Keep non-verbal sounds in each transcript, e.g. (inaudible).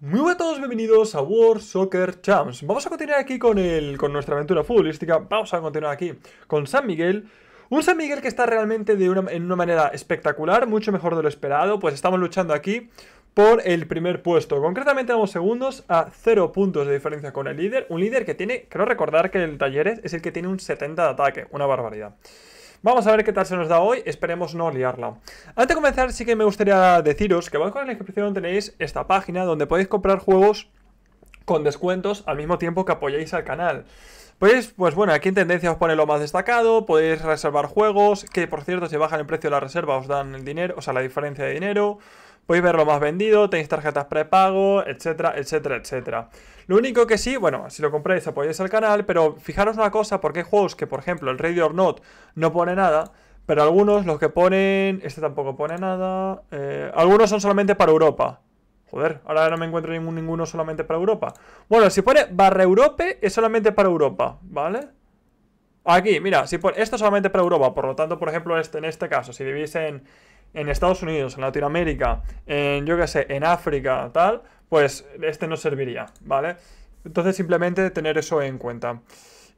Muy buenas a todos, bienvenidos a World Soccer Champs. Vamos a continuar aquí con, el, con nuestra aventura futbolística. Vamos a continuar aquí con San Miguel. Un San Miguel que está realmente de una, en una manera espectacular, mucho mejor de lo esperado, pues estamos luchando aquí por el primer puesto. Concretamente vamos segundos a 0 puntos de diferencia con el líder. Un líder que tiene, creo recordar que el Talleres es el que tiene un 70 de ataque, una barbaridad. Vamos a ver qué tal se nos da hoy, esperemos no liarla. Antes de comenzar sí que me gustaría deciros que abajo en la descripción tenéis esta página donde podéis comprar juegos con descuentos al mismo tiempo que apoyáis al canal. Pues, pues bueno, aquí en tendencia os pone lo más destacado, podéis reservar juegos, que por cierto, si bajan el precio de la reserva os dan el dinero, o sea, la diferencia de dinero. Podéis ver lo más vendido, tenéis tarjetas prepago, etcétera, etcétera, etcétera. Lo único que sí, bueno, si lo compráis apoyáis al canal, pero fijaros una cosa, porque hay juegos que, por ejemplo, el Radio or Not no pone nada, pero algunos, los que ponen... Este tampoco pone nada. Eh, algunos son solamente para Europa. Joder, ahora no me encuentro ningún, ninguno solamente para Europa. Bueno, si pone barra Europe, es solamente para Europa, ¿vale? Aquí, mira, si pone esto solamente para Europa. Por lo tanto, por ejemplo, este, en este caso, si vivís en, Estados Unidos, en Latinoamérica, en, yo qué sé, en África, tal, pues este no serviría, ¿vale? Entonces, simplemente tener eso en cuenta.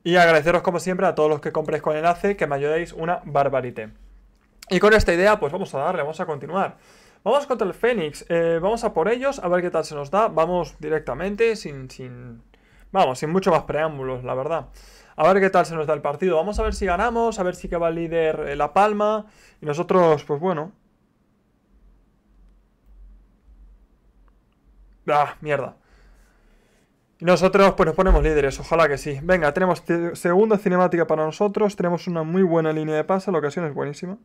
Y agradeceros, como siempre, a todos los que compréis con enlace, que me ayudéis una barbarité. Y con esta idea, pues vamos a darle, vamos a continuar. Vamos contra el Fénix. Eh, vamos a por ellos, a ver qué tal se nos da. Vamos directamente, sin, sin... Vamos, sin mucho más preámbulos, la verdad. A ver qué tal se nos da el partido. Vamos a ver si ganamos, a ver si va el líder eh, La Palma. Y nosotros, pues bueno... Ah, mierda. Y nosotros pues nos ponemos líderes, ojalá que sí. Venga, tenemos segunda cinemática para nosotros, tenemos una muy buena línea de pase, la ocasión es buenísima.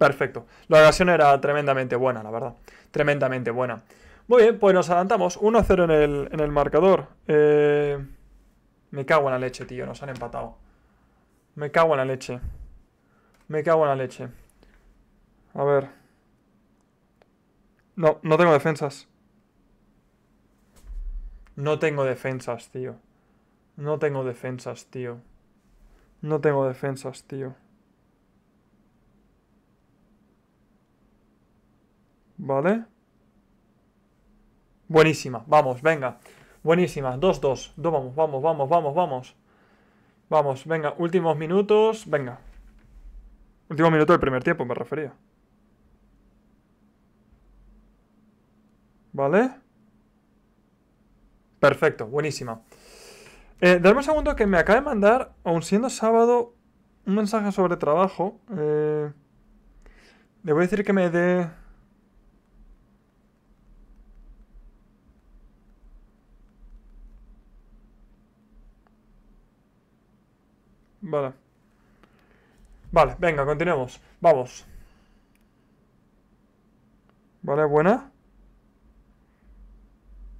Perfecto. La ocasión era tremendamente buena, la verdad. Tremendamente buena. Muy bien, pues nos adelantamos. 1-0 en el, marcador. Eh, me cago en la leche, tío. Nos han empatado. Me cago en la leche. Me cago en la leche. A ver. No, no tengo defensas. No tengo defensas, tío. No tengo defensas, tío. No tengo defensas, tío. ¿Vale? Buenísima, vamos, venga. Buenísima, 2-2. Vamos, vamos, vamos, vamos, vamos. Vamos, venga, últimos minutos, venga. Último minuto del primer tiempo, me refería. ¿Vale? Perfecto, buenísima. Eh, dame un segundo que me acaba de mandar, aun siendo sábado, un mensaje sobre trabajo. Eh, le voy a decir que me dé... Vale. Vale, venga, continuemos. Vamos. Vale, buena.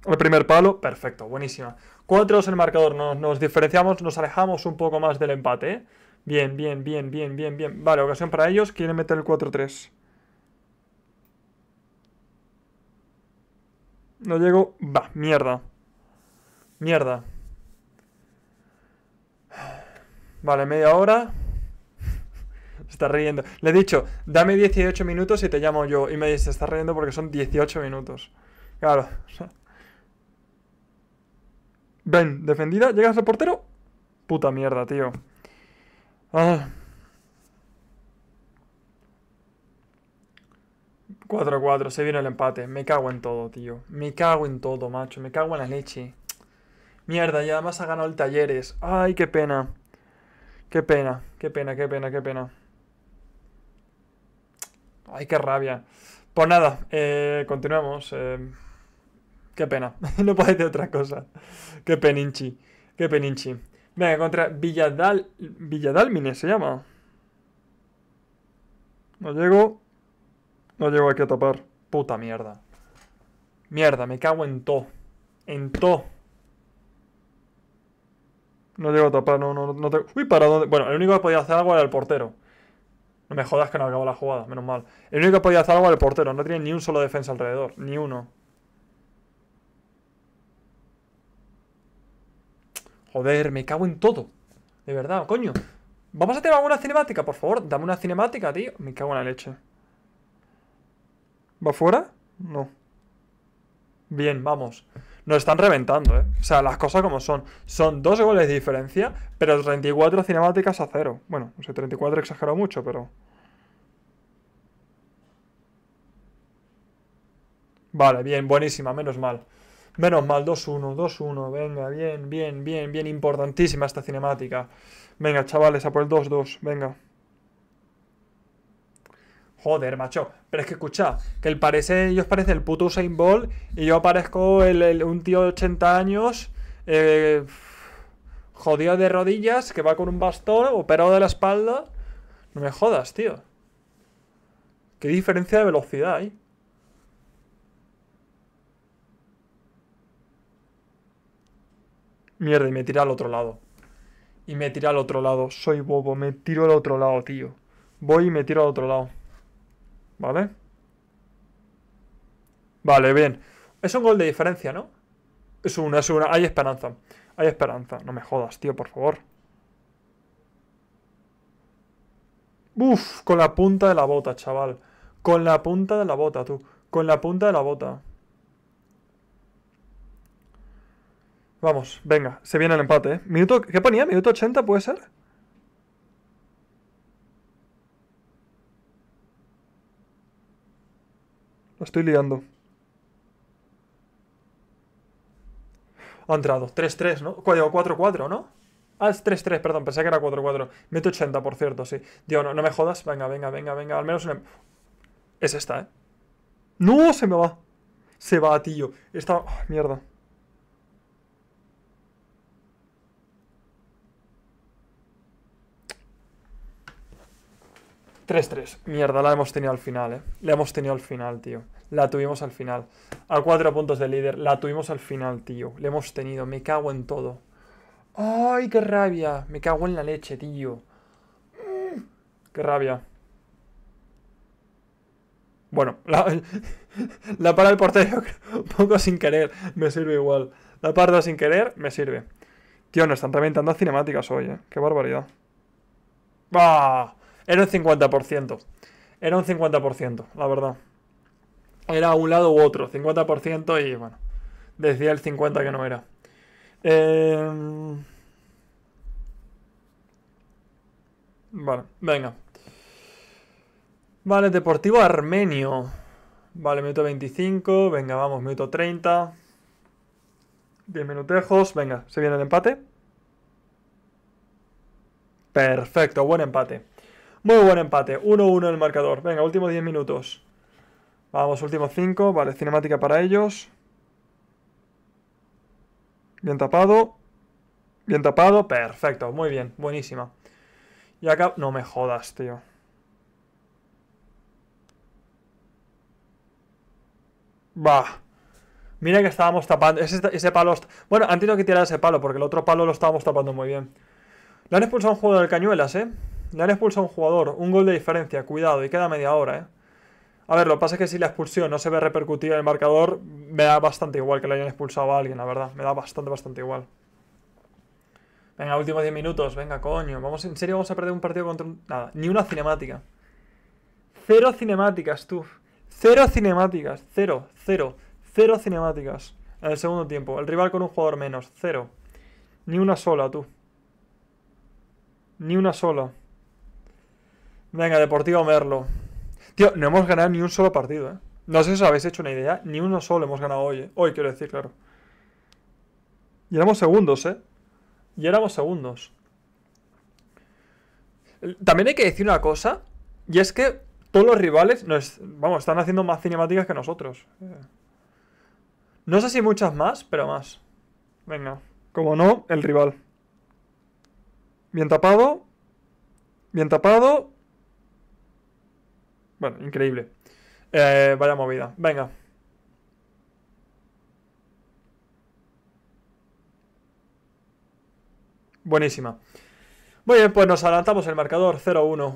El primer palo, perfecto, buenísima. cuatro 2 el marcador, nos, diferenciamos, nos alejamos un poco más del empate. ¿eh? Bien, bien, bien, bien, bien, bien. Vale, ocasión para ellos, quieren meter el 4-3. No llego, va, mierda. Mierda. Vale, media hora. Está riendo. Le he dicho, dame 18 minutos y te llamo yo. Y me dice, está riendo porque son 18 minutos. Claro. Ven, defendida, llegas al portero. Puta mierda, tío. 4-4, ah. se viene el empate. Me cago en todo, tío. Me cago en todo, macho. Me cago en la leche. Mierda, y además ha ganado el Talleres. Ay, qué pena. Qué pena, qué pena, qué pena, qué pena. Ay, qué rabia. Pues nada, eh, continuamos. Eh, qué pena. (laughs) no puedo de otra cosa. Qué peninchi. Qué peninchi. Venga, contra Villadal. Villadalmine se llama. No llego. No llego aquí a tapar. Puta mierda. Mierda, me cago en todo. En todo. No llego a tapar, no, no, no tengo... Uy, ¿para dónde? Bueno, el único que podía hacer algo era el portero. No me jodas que no acabó la jugada, menos mal. El único que podía hacer algo era el portero. No tiene ni un solo defensa alrededor, ni uno. Joder, me cago en todo. De verdad, coño. Vamos a tener alguna cinemática, por favor. Dame una cinemática, tío. Me cago en la leche. ¿Va fuera? No. Bien, vamos nos están reventando, ¿eh? O sea, las cosas como son. Son dos goles de diferencia, pero 34 cinemáticas a cero. Bueno, no sé, 34 exageró mucho, pero... Vale, bien, buenísima, menos mal. Menos mal, 2-1, 2-1, venga, bien, bien, bien, bien, importantísima esta cinemática. Venga, chavales, a por el 2-2, venga. Joder, macho. Pero es que escucha, que él parece, ellos parece el puto Usain Bolt y yo parezco el, un tío de 80 años, eh, jodido de rodillas, que va con un bastón, operado de la espalda. No me jodas, tío. Qué diferencia de velocidad hay. Mierda, y me tira al otro lado. Y me tira al otro lado. Soy bobo, me tiro al otro lado, tío. Voy y me tiro al otro lado. ¿Vale? Vale, bien. Es un gol de diferencia, ¿no? Es una, es una. Hay esperanza. Hay esperanza. No me jodas, tío, por favor. Uf, con la punta de la bota, chaval. Con la punta de la bota, tú. Con la punta de la bota. Vamos, venga, se viene el empate, ¿eh? Minuto, ¿Qué ponía? ¿Minuto 80 puede ser? estoy liando. Ha entrado. 3-3, ¿no? 4-4, ¿no? Ah, es 3-3, perdón. Pensé que era 4-4. Mete 80, por cierto, sí. Dios, no, me jodas. Venga, venga, venga, venga. Al menos una... Es esta, ¿eh? ¡No! Se me va. Se va, tío. Esta... Oh, mierda. 3-3. Mierda, la hemos tenido al final, eh. La hemos tenido al final, tío. La tuvimos al final. A cuatro puntos de líder. La tuvimos al final, tío. La hemos tenido. Me cago en todo. ¡Ay, qué rabia! Me cago en la leche, tío. Mm, ¡Qué rabia! Bueno, la, (laughs) para el portero un (laughs) poco sin querer. Me sirve igual. La parda sin querer me sirve. Tío, nos están reventando cinemáticas hoy, eh. Qué barbaridad. ¡Bah! Era un 50%. Era un 50%, la verdad. Era un lado u otro, 50% y bueno, decía el 50% que no era. Em, vale, venga. Vale, Deportivo Armenio. Vale, minuto 25. Venga, vamos, minuto 30. 10 minutejos. Venga, se viene el empate. Perfecto, buen empate. Muy buen empate. 1-1 el marcador. Venga, último 10 minutos. Vamos, último 5. Vale, cinemática para ellos. Bien tapado. Bien tapado. Perfecto. Muy bien. Buenísima. Y acá... No me jodas, tío. Bah. Mira que estábamos tapando. Ese, palo... Bueno, han tenido que tirar ese palo porque el otro palo lo estábamos tapando muy bien. Le han expulsado un juego del Cañuelas, ¿eh? Le han expulsado a un jugador, un gol de diferencia, cuidado, y queda media hora, ¿eh? A ver, lo que pasa es que si la expulsión no se ve repercutida en el marcador, me da bastante igual que le hayan expulsado a alguien, la verdad. Me da bastante, bastante igual. Venga, últimos 10 minutos, venga, coño. Vamos, en serio vamos a perder un partido contra... Un... Nada, ni una cinemática. Cero cinemáticas, tú. Cero cinemáticas, cero, cero, cero cinemáticas. En el segundo tiempo, el rival con un jugador menos, cero. Ni una sola, tú. Ni una sola. Venga, Deportivo Merlo. Tío, no hemos ganado ni un solo partido, ¿eh? No sé si os habéis hecho una idea. Ni uno solo hemos ganado hoy. ¿eh? Hoy, quiero decir, claro. Y éramos segundos, ¿eh? Y éramos segundos. También hay que decir una cosa. Y es que todos los rivales, vamos, están haciendo más cinemáticas que nosotros. No sé si muchas más, pero más. Venga. Como no, el rival. Bien tapado. Bien tapado. Bueno, increíble. Eh, vaya movida. Venga. Buenísima. Muy bien, pues nos adelantamos el marcador 0-1.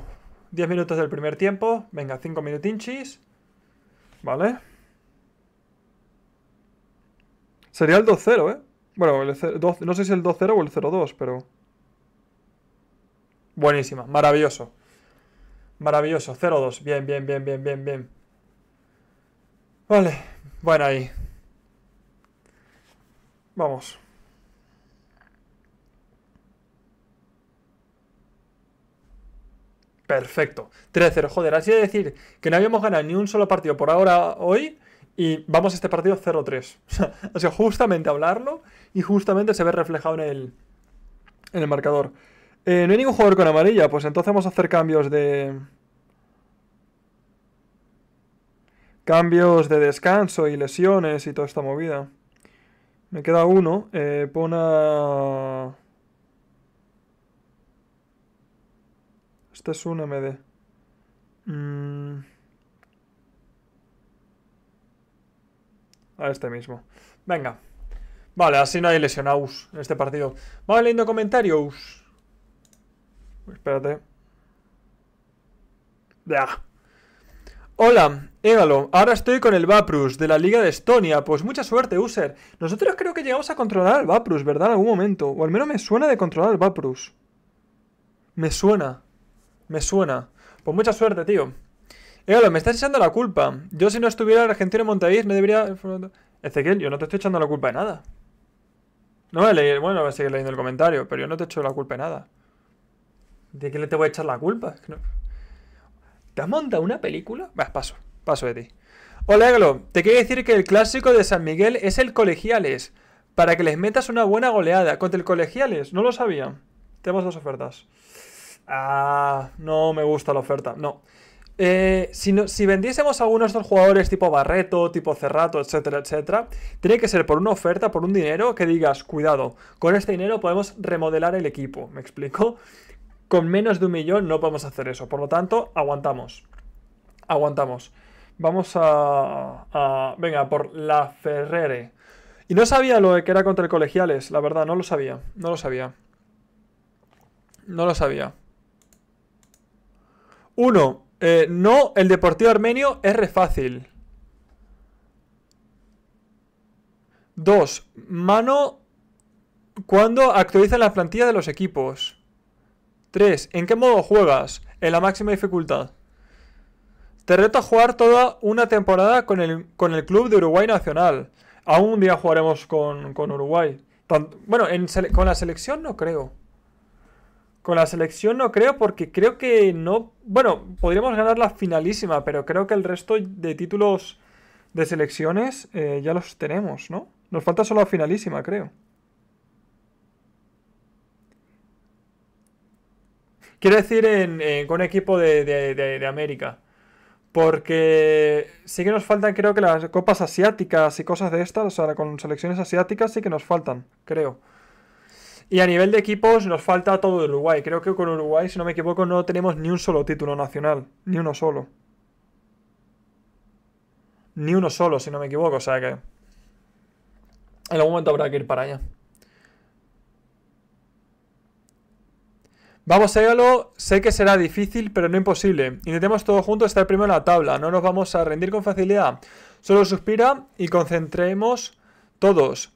10 minutos del primer tiempo. Venga, 5 minutinchis. Vale. Sería el 2-0, ¿eh? Bueno, el 2, no sé si el 2-0 o el 0-2, pero... Buenísima, maravilloso. Maravilloso, 0-2. Bien, bien, bien, bien, bien, bien. Vale, bueno ahí. Vamos. Perfecto. 3-0. Joder, así de decir que no habíamos ganado ni un solo partido por ahora hoy y vamos a este partido 0-3. (laughs) o sea, justamente hablarlo y justamente se ve reflejado en el, en el marcador. Eh, no hay ningún jugador con amarilla, pues entonces vamos a hacer cambios de... Cambios de descanso y lesiones y toda esta movida. Me queda uno. Eh, pon a... Este es un MD. Mm. A este mismo. Venga. Vale, así no hay lesionados en este partido. Vamos leyendo comentarios. Espérate. Ya Hola, égalo Ahora estoy con el Vaprus de la Liga de Estonia. Pues mucha suerte, User. Nosotros creo que llegamos a controlar al Vaprus, ¿verdad? En algún momento. O al menos me suena de controlar al Vaprus. Me suena. Me suena. Pues mucha suerte, tío. Égalo, me estás echando la culpa. Yo si no estuviera en Argentina en Montevideo no debería... Ezequiel, yo no te estoy echando la culpa de nada. No voy a leer... Bueno, voy a seguir leyendo el comentario, pero yo no te echo la culpa de nada. ¿De qué le te voy a echar la culpa? ¿Te has montado una película? Vas, paso, paso de ti. Hola, Te quiero decir que el clásico de San Miguel es el Colegiales. Para que les metas una buena goleada contra el Colegiales. No lo sabía. Tenemos dos ofertas. Ah, no me gusta la oferta. Eh, no. si, vendiésemos a algunos de los jugadores tipo Barreto, tipo Cerrato, etcétera, etcétera, tiene que ser por una oferta, por un dinero que digas, cuidado, con este dinero podemos remodelar el equipo. ¿Me explico? Con menos de un millón no podemos hacer eso. Por lo tanto, aguantamos. Aguantamos. Vamos a, venga, por la Ferrere. Y no sabía lo de que era contra el colegiales, la verdad, no lo sabía. No lo sabía. No lo sabía. Uno, eh, no, el Deportivo Armenio es re fácil. Dos, mano cuando actualizan la plantilla de los equipos. 3. ¿En qué modo juegas? En la máxima dificultad. Te reto a jugar toda una temporada con el, club de Uruguay Nacional. Aún un día jugaremos con, Uruguay. bueno, con la selección no creo. Con la selección no creo porque creo que no... Bueno, podríamos ganar la finalísima, pero creo que el resto de títulos de selecciones eh, ya los tenemos, ¿no? Nos falta solo la finalísima, creo. Quiero decir, con equipo de, América. Porque sí que nos faltan, creo que las copas asiáticas y cosas de estas, o sea, con selecciones asiáticas sí que nos faltan, creo. Y a nivel de equipos nos falta todo de Uruguay. Creo que con Uruguay, si no me equivoco, no tenemos ni un solo título nacional, ni uno solo. Ni uno solo, si no me equivoco, o sea que... En algún momento habrá que ir para allá. Vamos a ello, sé que será difícil, pero no imposible. Intentemos todos juntos estar primero en la tabla, no nos vamos a rendir con facilidad. Solo suspira y concentremos todos.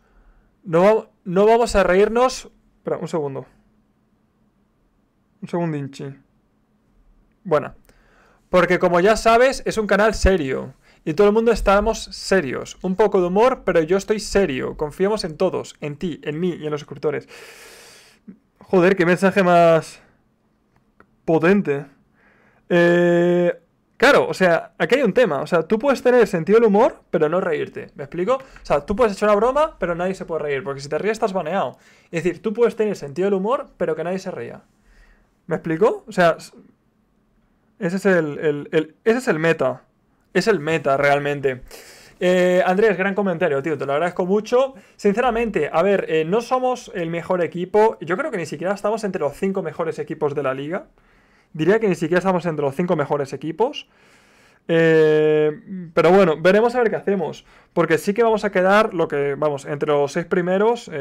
No, vamos a reírnos... Espera, un segundo. Un segundo, segundinchi. Bueno. Porque como ya sabes, es un canal serio. Y todo el mundo estamos serios. Un poco de humor, pero yo estoy serio. Confiamos en todos, en ti, en mí y en los suscriptores. Joder, qué mensaje más potente. Eh, claro, o sea, aquí hay un tema. O sea, tú puedes tener sentido del humor, pero no reírte. ¿Me explico? O sea, tú puedes echar una broma, pero nadie se puede reír. Porque si te ríes, estás baneado. Es decir, tú puedes tener sentido del humor, pero que nadie se ría. ¿Me explico? O sea, ese es el ese es el meta. Es el meta realmente. Eh, Andrés, gran comentario, tío, te lo agradezco mucho. Sinceramente, a ver, eh, no somos el mejor equipo. Yo creo que ni siquiera estamos entre los cinco mejores equipos de la liga. Diría que ni siquiera estamos entre los cinco mejores equipos. Eh, pero bueno, veremos a ver qué hacemos. Porque sí que vamos a quedar lo que, vamos, entre los seis primeros.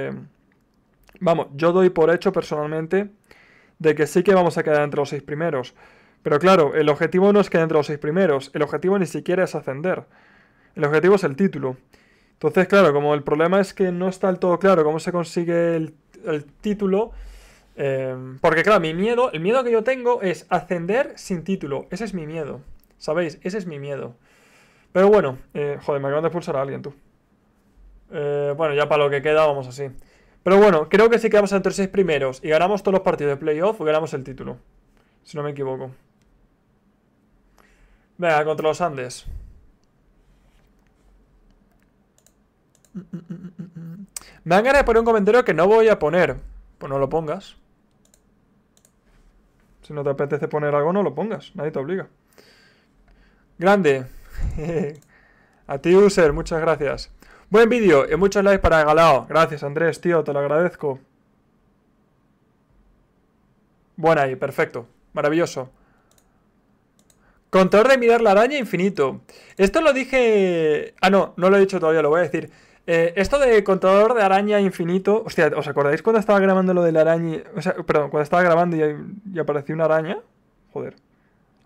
vamos, yo doy por hecho personalmente de que sí que vamos a quedar entre los seis primeros. Pero claro, el objetivo no es quedar entre los seis primeros. El objetivo ni siquiera es ascender. El objetivo es el título. Entonces, claro, como el problema es que no está del todo claro cómo se consigue el, título, em, porque claro, mi miedo, el miedo que yo tengo es ascender sin título. Ese es mi miedo. ¿Sabéis? Ese es mi miedo. Pero bueno, eh, joder, me acaban de expulsar a alguien tú. Eh, bueno, ya para lo que queda vamos así. Pero bueno, creo que si quedamos entre seis primeros y ganamos todos los partidos de playoff, ganamos el título. Si no me equivoco. Venga, contra los Andes. Me dan ganas de poner un comentario que no voy a poner. Pues no lo pongas. Si no te apetece poner algo, no lo pongas. Nadie te obliga. Grande. (laughs) a ti, user, muchas gracias. Buen vídeo y muchos likes para Galao. Gracias, Andrés, tío, te lo agradezco. Bueno ahí, perfecto. Maravilloso. Control de mirar la araña infinito. Esto lo dije... Ah, no, no lo he dicho todavía, lo voy a decir. Eh, esto de contador de araña infinito. Hostia, ¿os acordáis cuando estaba grabando lo de la araña? O sea, perdón, cuando estaba grabando y, apareció una araña. Joder.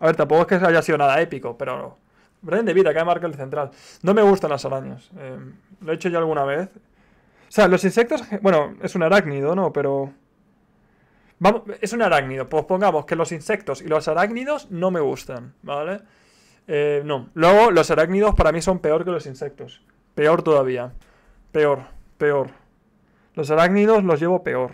A ver, tampoco es que haya sido nada épico, pero. No. de vida, que marca el central. No me gustan las arañas. Eh, lo he hecho ya alguna vez. O sea, los insectos. Bueno, es un arácnido, ¿no? Pero. Vamos, es un arácnido. Pues pongamos que los insectos y los arácnidos no me gustan, ¿vale? Eh, no. Luego, los arácnidos para mí son peor que los insectos. Peor todavía. Peor, peor. Los arácnidos los llevo peor.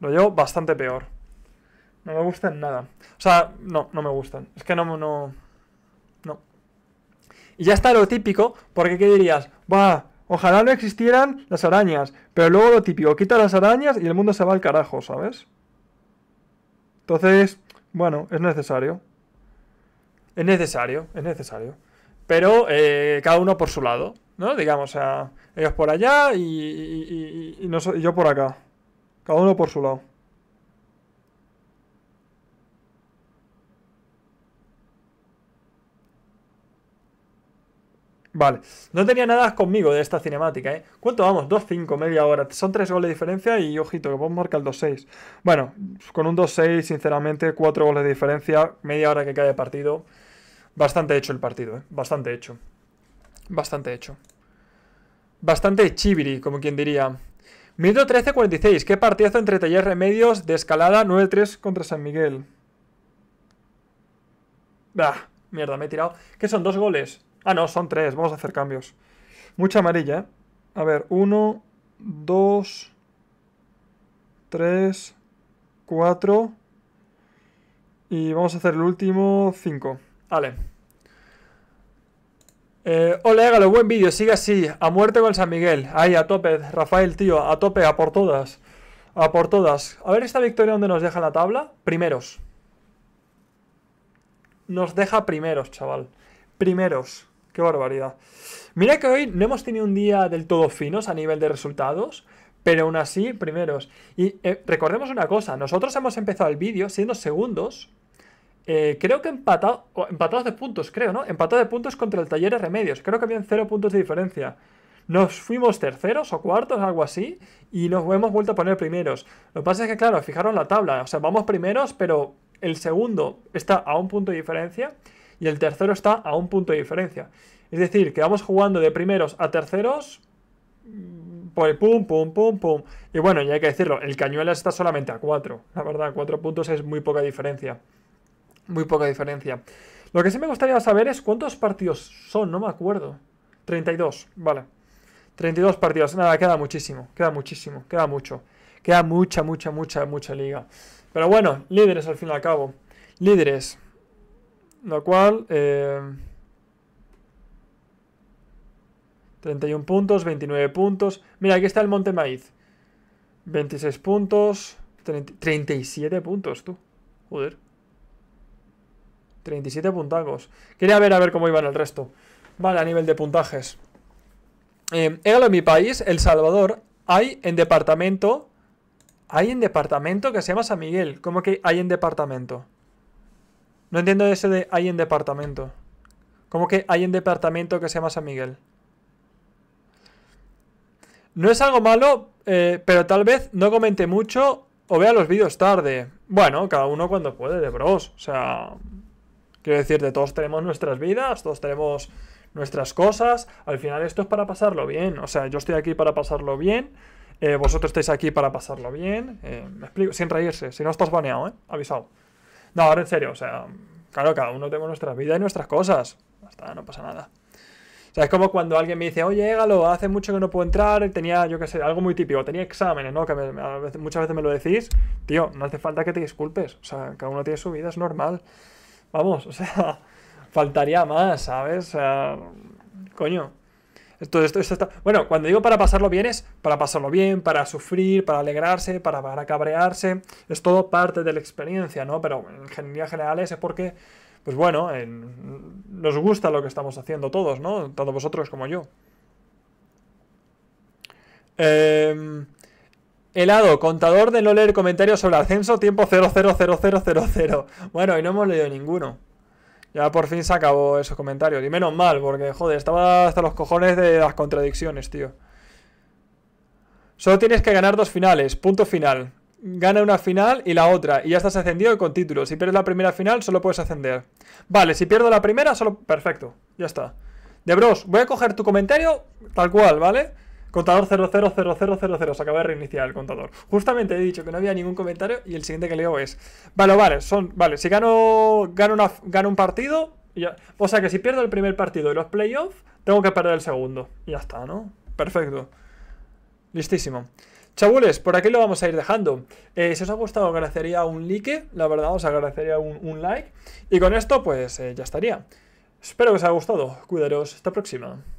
Lo llevo bastante peor. No me gustan nada. O sea, no, no me gustan. Es que no, no... No. Y ya está lo típico, porque ¿qué dirías? Va, ojalá no existieran las arañas. Pero luego lo típico, quita las arañas y el mundo se va al carajo, ¿sabes? Entonces, bueno, es necesario. Es necesario, es necesario. Pero eh, cada uno por su lado, ¿no? Digamos, o sea, ellos por allá y, y, yo por acá. Cada uno por su lado. Vale, no tenía nada conmigo de esta cinemática, ¿eh? ¿Cuánto vamos? 2-5, media hora. Son tres goles de diferencia y ojito, que vos marcar el 2-6. Bueno, con un 2-6, sinceramente, cuatro goles de diferencia, media hora que cae el partido. Bastante hecho el partido, ¿eh? Bastante hecho. Bastante hecho. Bastante chiviri, como quien diría. Minuto 13-46. Qué partidazo entre Taller Remedios de escalada 9-3 contra San Miguel. Bah, mierda, me he tirado. ¿Qué son? ¿Dos goles? Ah, no, son tres. Vamos a hacer cambios. Mucha amarilla, ¿eh? A ver, uno, dos, tres, cuatro. Y vamos a hacer el último, cinco. Vale. hola, eh, hágalo, buen vídeo, sigue así, a muerte con San Miguel. Ahí, a tope, Rafael, tío, a tope, a por todas. A por todas. A ver esta victoria donde nos deja la tabla. Primeros. Nos deja primeros, chaval. Primeros. Qué barbaridad. Mira que hoy no hemos tenido un día del todo finos a nivel de resultados, pero aún así, primeros. Y eh, recordemos una cosa, nosotros hemos empezado el vídeo siendo segundos eh, creo que empatado, empatados de puntos, creo, ¿no? empatados de puntos contra el de Remedios. Creo que habían cero puntos de diferencia. Nos fuimos terceros o cuartos, algo así, y nos hemos vuelto a poner primeros. Lo que pasa es que, claro, fijaros la tabla. O sea, vamos primeros, pero el segundo está a un punto de diferencia y el tercero está a un punto de diferencia. Es decir, que vamos jugando de primeros a terceros mm, pues pum, pum, pum, pum. Y bueno, ya hay que decirlo, el Cañuelas está solamente a cuatro La verdad, cuatro puntos es muy poca diferencia. Muy poca diferencia. Lo que sí me gustaría saber es cuántos partidos son, no me acuerdo. 32, vale. 32 partidos, nada, queda muchísimo, queda muchísimo, queda mucho. Queda mucha, mucha, mucha, mucha liga. Pero bueno, líderes al fin y al cabo. Líderes. Lo cual... 31 eh, puntos, 29 puntos. Mira, aquí está el Monte Maíz. 26 puntos, 37 puntos, tú. Joder. 37 puntagos. Quería ver a ver cómo iban el resto. Vale, a nivel de puntajes. Eh, en mi país, El Salvador, hay en departamento... Hay en departamento que se llama San Miguel. ¿Cómo que hay en departamento? No entiendo eso de hay en departamento. ¿Cómo que hay en departamento que se llama San Miguel? No es algo malo, eh, pero tal vez no comente mucho o vea los vídeos tarde. Bueno, cada uno cuando puede de bros. O sea, Quiero decirte, todos tenemos nuestras vidas, todos tenemos nuestras cosas. Al final esto es para pasarlo bien. O sea, yo estoy aquí para pasarlo bien. Eh, vosotros estáis aquí para pasarlo bien. Eh, me explico, sin reírse. Si no estás baneado, ¿eh? Avisado. No, ahora en serio, o sea, claro, cada uno tenemos nuestras vidas y nuestras cosas. Hasta no pasa nada. O sea, es como cuando alguien me dice, oye, Égalo, hace mucho que no puedo entrar, tenía, yo qué sé, algo muy típico, tenía exámenes, ¿no? Que muchas veces me lo decís, tío, no hace falta que te disculpes, o sea, cada uno tiene su vida, es normal. Vamos, o sea, (laughs) faltaría más, ¿sabes? O sea, coño. Esto, esto, esto está... Bueno, cuando digo para pasarlo bien es para pasarlo bien, para sufrir, para alegrarse, para, para cabrearse. Es todo parte de la experiencia, ¿no? Pero en general generales es porque, pues bueno, nos gusta lo que estamos haciendo todos, ¿no? Tanto vosotros como yo. Eh... Helado, contador de no leer comentarios sobre ascenso, tiempo 000000. Bueno, y no hemos leído ninguno. Ya por fin se acabó esos comentarios. Y menos mal, porque, joder, estaba hasta los cojones de las contradicciones, tío. Solo tienes que ganar dos finales, punto final. Gana una final y la otra, y ya estás ascendido y con título. Si pierdes la primera final, solo puedes ascender. Vale, si pierdo la primera, solo... Perfecto, ya está. De Bros, voy a coger tu comentario tal cual, ¿vale? Contador 000000, se acaba de reiniciar el contador. Justamente he dicho que no había ningún comentario y el siguiente que leo es... Vale, vale, son... Vale, si gano, gano, una, gano un partido... o sea que si pierdo el primer partido de los playoffs, tengo que perder el segundo. Y ya está, ¿no? Perfecto. Listísimo. Chabules, por aquí lo vamos a ir dejando. Eh, si os ha gustado, agradecería un like, la verdad, os agradecería un, like. Y con esto, pues eh, ya estaría. Espero que os haya gustado. Cuidaros, hasta la próxima.